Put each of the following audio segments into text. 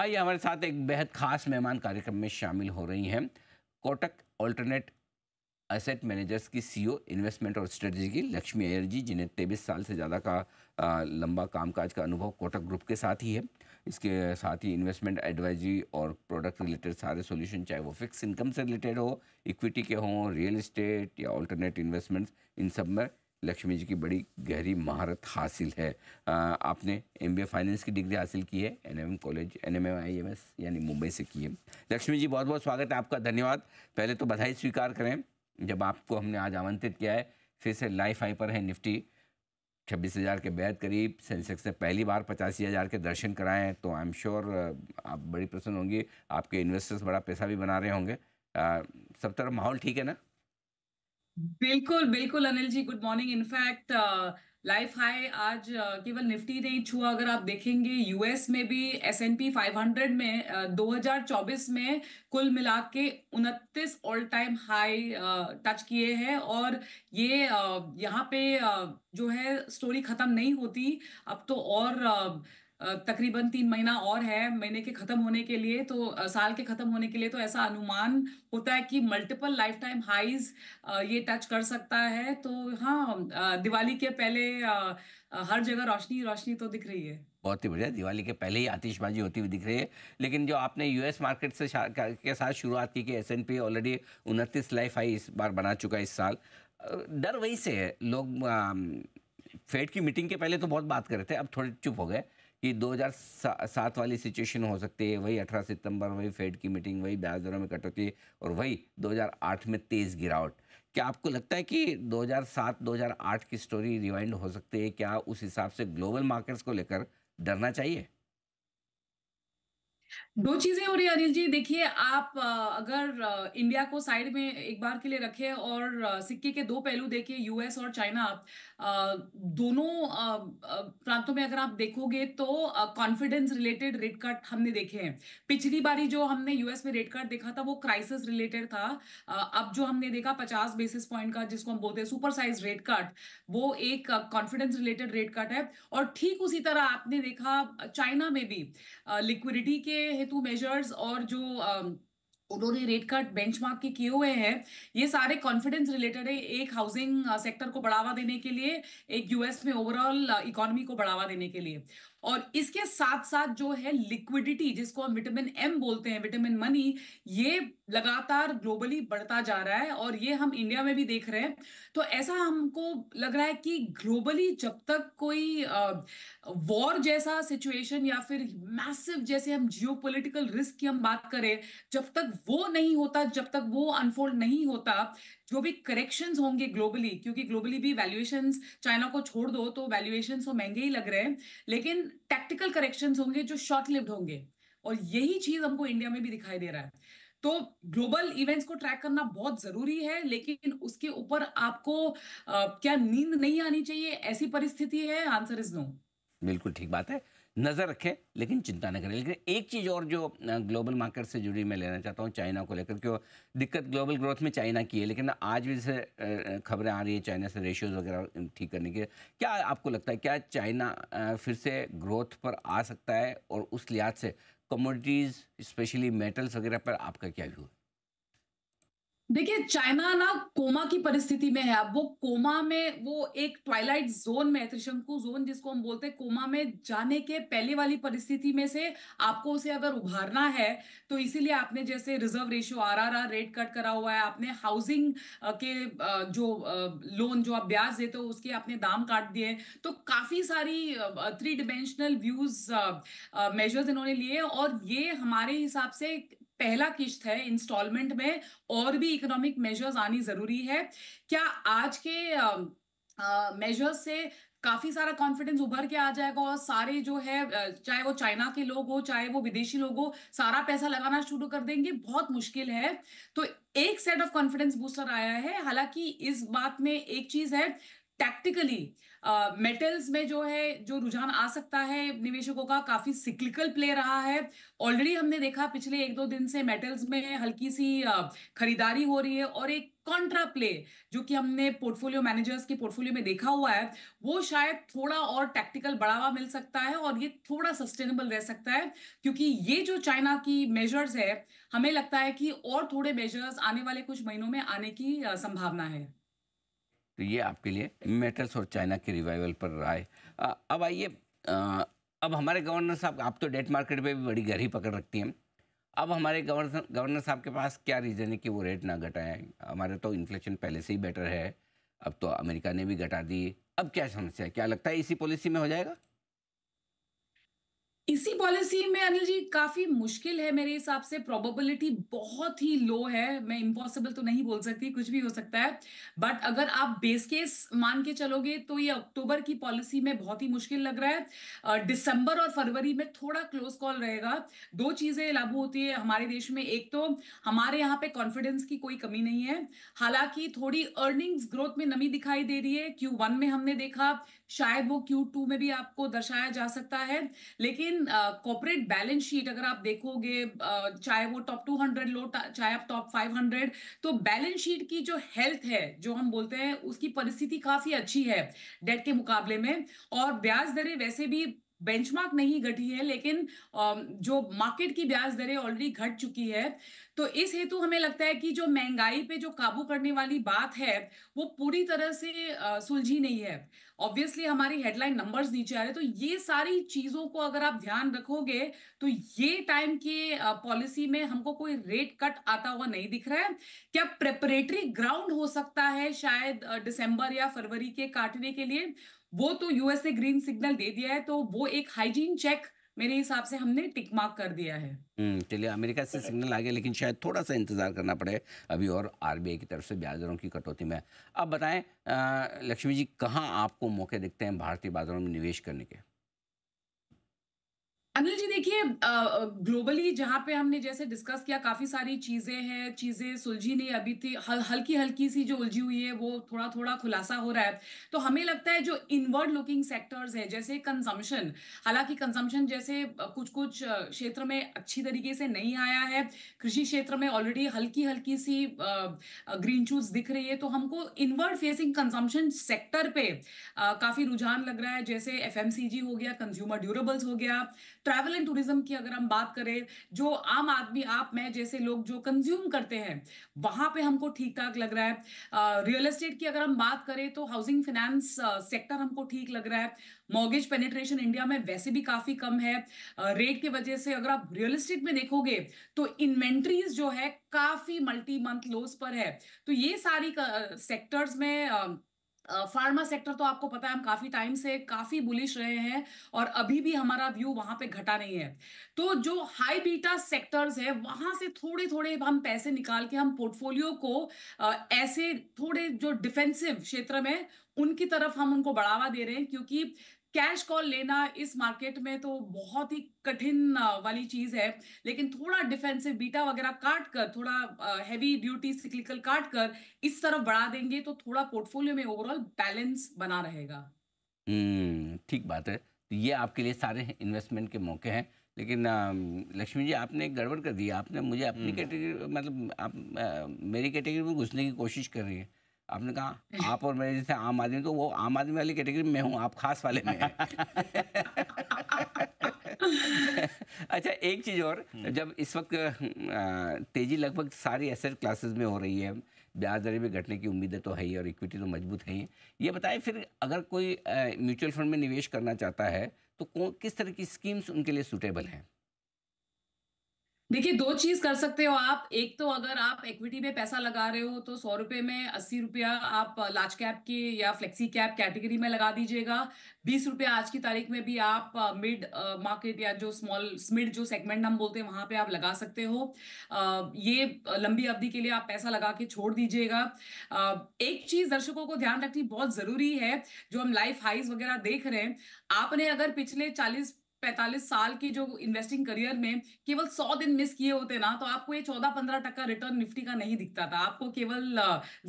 आइए हमारे साथ एक बेहद खास मेहमान कार्यक्रम में शामिल हो रही हैं कोटक ऑल्टरनेट एसेट मैनेजर्स की सीईओ इन्वेस्टमेंट e और स्ट्रेटजी की लक्ष्मी अयर जी जिन्हें तेईस साल से ज़्यादा का आ, लंबा कामकाज का अनुभव कोटक ग्रुप के साथ ही है इसके साथ ही इन्वेस्टमेंट एडवाइजरी और प्रोडक्ट रिलेटेड सारे सॉल्यूशन चाहे वो फिक्स इनकम से रिलेटेड हो इक्विटी के हों रियल इस्टेट या ऑल्टरनेट इन्वेस्टमेंट्स इन सब में लक्ष्मी जी की बड़ी गहरी महारत हासिल है आ, आपने एम बी फाइनेंस की डिग्री हासिल की है N M college N M I M S यानी मुंबई से की है लक्ष्मी जी बहुत बहुत स्वागत है आपका धन्यवाद पहले तो बधाई स्वीकार करें जब आपको हमने आज आमंत्रित किया है फिर से लाइफ आई पर है निफ्टी छब्बीस हज़ार के बेहद करीब सेंसेक्स ने पहली बार पचासी हज़ार के दर्शन कराए हैं तो आई एम श्योर आप बड़ी प्रसन्न होंगी आपके इन्वेस्टर्स बड़ा पैसा भी बना रहे होंगे सब तरफ माहौल ठीक है ना बिल्कुल बिल्कुल Anil ji good morning in fact life high आज uh, केवल निफ्टी नहीं छुआ अगर आप देखेंगे यूएस में भी S and P five hundred में uh, 2024 में कुल मिला के उनतीस ऑल टाइम हाई टच किए हैं और ये uh, यहाँ पे uh, जो है स्टोरी खत्म नहीं होती अब तो और uh, तकरीबन तीन महीना और है महीने के खत्म होने के लिए तो साल के खत्म होने के लिए तो ऐसा अनुमान होता है कि मल्टीपल लाइफ टाइम हाइज ये टच कर सकता है तो हाँ दिवाली के पहले हर जगह रोशनी रोशनी तो दिख रही है बहुत ही बढ़िया दिवाली के पहले ही आतिशबाजी होती हुई दिख रही है लेकिन जो आपने यूएस मार्केट से के साथ शुरुआत की कि एस एन पी ऑलरेडी उनतीस लाइफ हाई इस बार बना चुका है इस साल डर वही से है लोग फेड की मीटिंग के पहले तो बहुत बात कर रहे थे अब थोड़े चुप हो गए कि 2007 वाली सिचुएशन हो सकती है वही 18 सितंबर वही फेड की मीटिंग वही ब्याज दरों में कटौती और वही 2008 में तेज़ गिरावट क्या आपको लगता है कि 2007-2008 की स्टोरी रिवाइंड हो सकती है क्या उस हिसाब से ग्लोबल मार्केट्स को लेकर डरना चाहिए दो चीजें हो रही है अनिल जी देखिए आप अगर इंडिया को साइड में एक बार के लिए रखें और सिक्के के दो पहलू देखिए यूएस और चाइना आप दोनों प्रांतों में अगर आप देखोगे तो कॉन्फिडेंस रिलेटेड रेट कट हमने देखे हैं पिछली बारी जो हमने यूएस में रेट कट देखा था वो क्राइसिस रिलेटेड था अब जो हमने देखा पचास बेसिस पॉइंट का जिसको हम बोलते हैं सुपर साइज रेट कट वो एक कॉन्फिडेंस रिलेटेड रेट कट है और ठीक उसी तरह आपने देखा चाइना में भी लिक्विडिटी के हेतु मेजर्स और जो उन्होंने रेट कट बेंचमार्क के किए हुए हैं ये सारे कॉन्फिडेंस रिलेटेड है एक हाउसिंग सेक्टर को बढ़ावा देने के लिए एक यूएस में ओवरऑल इकोनॉमी को बढ़ावा देने के लिए और इसके साथ साथ जो है लिक्विडिटी जिसको हम विटामिन एम बोलते हैं विटामिन मनी ये लगातार ग्लोबली बढ़ता जा रहा है और ये हम इंडिया में भी देख रहे हैं तो ऐसा हमको लग रहा है कि ग्लोबली जब तक कोई वॉर जैसा सिचुएशन या फिर मैसिव जैसे हम जियो रिस्क की हम बात करें जब तक वो नहीं होता जब तक वो अनफोल्ड नहीं होता जो भी करेक्शंस होंगे ग्लोबली क्योंकि ग्लोबली भी वैल्यूएशन चाइना को छोड़ दो तो वैल्यूएशन तो महंगे ही लग रहे हैं लेकिन टैक्टिकल करेक्शंस होंगे जो शॉर्ट लिव्ड होंगे और यही चीज हमको इंडिया में भी दिखाई दे रहा है तो ग्लोबल इवेंट्स को ट्रैक करना बहुत जरूरी है लेकिन उसके ऊपर आपको आ, क्या नींद नहीं आनी चाहिए ऐसी परिस्थिति है आंसर इज नो बिल्कुल ठीक बात है नज़र रखें लेकिन चिंता न करें लेकिन एक चीज़ और जो ग्लोबल मार्केट से जुड़ी मैं लेना चाहता हूँ चाइना को लेकर क्यों दिक्कत ग्लोबल ग्रोथ में चाइना की है लेकिन आज भी जैसे खबरें आ रही है चाइना से रेशियोज़ वगैरह ठीक करने के क्या आपको लगता है क्या चाइना फिर से ग्रोथ पर आ सकता है और उस लिहाज से कमोडिटीज़ स्पेशली मेटल्स वगैरह पर आपका क्या व्यू है देखिए चाइना ना कोमा की परिस्थिति में है अब वो कोमा में वो एक ट्वाइलाइट जोन में है त्रिशंकु जोन जिसको हम बोलते हैं कोमा में जाने के पहले वाली परिस्थिति में से आपको उसे अगर उभारना है तो इसीलिए आपने जैसे reserve ratio RRR rate cut करा हुआ है आपने हाउसिंग के जो लोन जो आप ब्याज देते हो उसके आपने दाम काट दिए तो काफी सारी थ्री डिमेंशनल व्यूज मेजर्स इन्होंने लिए और ये हमारे हिसाब से पहला किश्त है इंस्टॉलमेंट में और भी इकोनॉमिक मेजर्स आनी जरूरी है क्या आज के मेजर्स से काफी सारा कॉन्फिडेंस उभर के आ जाएगा और सारे जो है चाहे वो चाइना के लोग हो चाहे वो विदेशी लोग हो सारा पैसा लगाना शुरू कर देंगे बहुत मुश्किल है तो एक सेट ऑफ कॉन्फिडेंस बूस्टर आया है हालांकि इस बात में एक चीज है टैक्टिकली मेटल्स uh, में जो है जो रुझान आ सकता है निवेशकों का काफी सिक्लिकल प्ले रहा है ऑलरेडी हमने देखा पिछले एक दो दिन से मेटल्स में हल्की सी खरीदारी हो रही है और एक कॉन्ट्रा प्ले जो कि हमने पोर्टफोलियो मैनेजर्स के पोर्टफोलियो में देखा हुआ है वो शायद थोड़ा और टैक्टिकल बढ़ावा मिल सकता है और ये थोड़ा सस्टेनेबल रह सकता है क्योंकि ये जो चाइना की मेजर्स है हमें लगता है कि और थोड़े मेजर्स आने वाले कुछ महीनों में आने की संभावना है तो ये आपके लिए मेटल्स और चाइना के रिवाइवल पर राय अब आइए अब हमारे गवर्नर साहब आप तो डेट मार्केट पे भी बड़ी गहरी पकड़ रखती हैं अब हमारे गवर्नर गवर्नर साहब के पास क्या रीज़न है कि वो रेट ना घटाएं हमारे तो इन्फ्लेशन पहले से ही बेटर है अब तो अमेरिका ने भी घटा दी अब क्या समस्या है क्या लगता है इसी पॉलिसी में हो जाएगा इसी पॉलिसी में अनिल जी काफी मुश्किल है मेरे हिसाब से प्रोबेबिलिटी बहुत ही लो है मैं इम्पॉसिबल तो नहीं बोल सकती कुछ भी हो सकता है बट अगर आप बेस केस मान के चलोगे तो ये अक्टूबर की पॉलिसी में बहुत ही मुश्किल लग रहा है दिसंबर और फरवरी में थोड़ा क्लोज कॉल रहेगा दो चीजें लागू होती है हमारे देश में एक तो हमारे यहाँ पे कॉन्फिडेंस की कोई कमी नहीं है हालांकि थोड़ी अर्निंग्स ग्रोथ में नमी दिखाई दे रही है क्यू में हमने देखा शायद वो क्यू में भी आपको दर्शाया जा सकता है लेकिन इवन कॉर्पोरेट बैलेंस शीट अगर आप देखोगे uh, चाहे वो टॉप 200 लो चाहे आप टॉप 500 तो बैलेंस शीट की जो हेल्थ है जो हम बोलते हैं उसकी परिस्थिति काफी अच्छी है डेट के मुकाबले में और ब्याज दरें वैसे भी बेंचमार्क नहीं घटी है लेकिन जो मार्केट की ब्याज दरें ऑलरेडी घट चुकी है तो इस हेतु हमें लगता है कि जो महंगाई पे जो काबू करने वाली बात है वो पूरी तरह से सुलझी नहीं है ऑब्वियसली हमारी हेडलाइन नंबर्स नीचे आ रहे तो ये सारी चीजों को अगर आप ध्यान रखोगे तो ये टाइम के पॉलिसी में हमको कोई रेट कट आता हुआ नहीं दिख रहा है क्या प्रेपरेटरी ग्राउंड हो सकता है शायद दिसंबर या फरवरी के काटने के लिए वो तो यूएसए ग्रीन सिग्नल दे दिया है तो वो एक हाइजीन चेक मेरे हिसाब से हमने टिक मार्क कर दिया है हम्म, चलिए अमेरिका से सिग्नल आ गया लेकिन शायद थोड़ा सा इंतजार करना पड़े अभी और आरबीआई की तरफ से ब्याज दरों की कटौती में अब बताएं लक्ष्मी जी कहाँ आपको मौके दिखते हैं भारतीय बाजारों में निवेश करने के अनिल जी देखिए ग्लोबली जहाँ पे हमने जैसे डिस्कस किया काफी सारी चीजें हैं चीजें सुलझी नहीं अभी थी हल, हल्की हल्की सी जो उलझी हुई है वो थोड़ा थोड़ा खुलासा हो रहा है तो हमें लगता है जो इनवर्ड लुकिंग सेक्टर्स है जैसे कंजम्पशन हालांकि कंजम्पशन जैसे कुछ कुछ क्षेत्र में अच्छी तरीके से नहीं आया है कृषि क्षेत्र में ऑलरेडी हल्की हल्की सी ग्रीन चूज दिख रही है तो हमको इनवर्ड फेसिंग कंजम्पशन सेक्टर पे काफी रुझान लग रहा है जैसे एफ हो गया कंज्यूमर ड्यूरेबल्स हो गया ट्रैवल एंड टूरिज्म की अगर हम बात करें जो आम आदमी आप मैं जैसे लोग जो कंज्यूम करते हैं वहां पे हमको ठीक ठाक लग रहा है रियल uh, एस्टेट की अगर हम बात करें तो हाउसिंग फाइनेंस सेक्टर हमको ठीक लग रहा है मॉर्गेज पेनिट्रेशन इंडिया में वैसे भी काफी कम है रेट uh, की वजह से अगर आप रियल एस्टेट में देखोगे तो इन्वेंट्रीज जो है काफी मल्टी मंथ लोस पर है तो ये सारी सेक्टर्स में uh, फार्मा सेक्टर तो आपको पता है हम काफी टाइम से काफी बुलिश रहे हैं और अभी भी हमारा व्यू वहां पे घटा नहीं है तो जो हाई बीटा सेक्टर्स है वहां से थोड़े थोड़े हम पैसे निकाल के हम पोर्टफोलियो को ऐसे थोड़े जो डिफेंसिव क्षेत्र में उनकी तरफ हम उनको बढ़ावा दे रहे हैं क्योंकि कैश कॉल लेना इस मार्केट में तो बहुत ही कठिन वाली चीज है लेकिन थोड़ा डिफेंसिव बीटा वगैरह काट कर थोड़ा हैवी ड्यूटी सिक्लिकल काट कर इस तरफ बढ़ा देंगे तो थोड़ा पोर्टफोलियो में ओवरऑल बैलेंस बना रहेगा हम्म, ठीक बात है तो ये आपके लिए सारे इन्वेस्टमेंट के मौके हैं लेकिन लक्ष्मी जी आपने गड़बड़ कर दी आपने मुझे अपनी कैटेगरी हम्म। मतलब आप आ, मेरी कैटेगरी में घुसने की कोशिश कर रही है आपने कहा आप और मेरे जैसे आम आदमी तो वो आम आदमी वाली कैटेगरी में हूँ आप खास वाले में अच्छा एक चीज़ और हम्म। जब इस वक्त तेज़ी लगभग सारी एसेट क्लासेस में हो रही है ब्याज दरें भी घटने की उम्मीदें तो है ही और इक्विटी तो मजबूत है ही ये बताएं फिर अगर कोई म्यूचुअल फंड में निवेश करना चाहता है तो किस तरह की स्कीम्स उनके लिए सूटेबल हैं देखिए दो चीज कर सकते हो आप एक तो अगर आप इक्विटी में पैसा लगा रहे हो तो सौ रुपए में अस्सी रुपया आप लार्ज कैप के या फ्लेक्सी कैप कैटेगरी में लगा दीजिएगा बीस रुपया आज की तारीख में भी आप मिड मार्केट या जो स्मॉल मिड जो सेगमेंट हम बोलते हैं वहां पे आप लगा सकते हो आ, ये लंबी अवधि के लिए आप पैसा लगा के छोड़ दीजिएगा एक चीज दर्शकों को ध्यान रखनी बहुत जरूरी है जो हम लाइफ हाइज वगैरह देख रहे हैं आपने अगर पिछले चालीस पैंतालीस साल की जो इन्वेस्टिंग करियर में केवल सौ दिन मिस किए होते ना तो आपको ये चौदह पंद्रह टक्का रिटर्न निफ्टी का नहीं दिखता था आपको केवल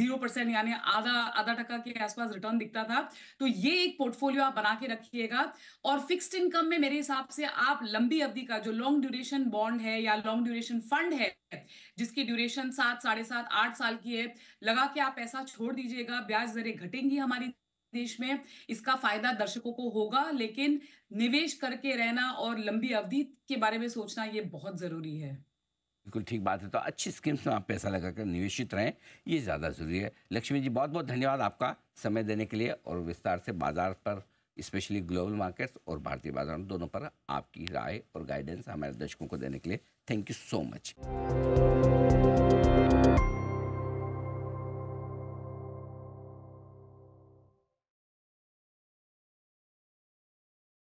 जीरो परसेंट यानी आधा आधा टक्का के आसपास रिटर्न दिखता था तो ये एक पोर्टफोलियो आप बना के रखिएगा और फिक्स्ड इनकम में मेरे हिसाब से आप लंबी अवधि का जो लॉन्ग ड्यूरेशन बॉन्ड है या लॉन्ग ड्यूरेशन फंड है जिसकी ड्यूरेशन सात साढ़े सात आठ साल की है लगा के आप पैसा छोड़ दीजिएगा ब्याज दरें घटेंगी हमारी देश में इसका फायदा दर्शकों को होगा लेकिन निवेश करके रहना और लंबी अवधि के बारे में सोचना ये बहुत जरूरी है बिल्कुल ठीक बात है तो अच्छी स्कीम्स में आप पैसा लगाकर निवेशित रहें ये ज़्यादा ज़रूरी है लक्ष्मी जी बहुत बहुत धन्यवाद आपका समय देने के लिए और विस्तार से बाजार पर स्पेशली ग्लोबल मार्केट्स और भारतीय बाजार दोनों पर आपकी राय और गाइडेंस हमारे दर्शकों को देने के लिए थैंक यू सो मच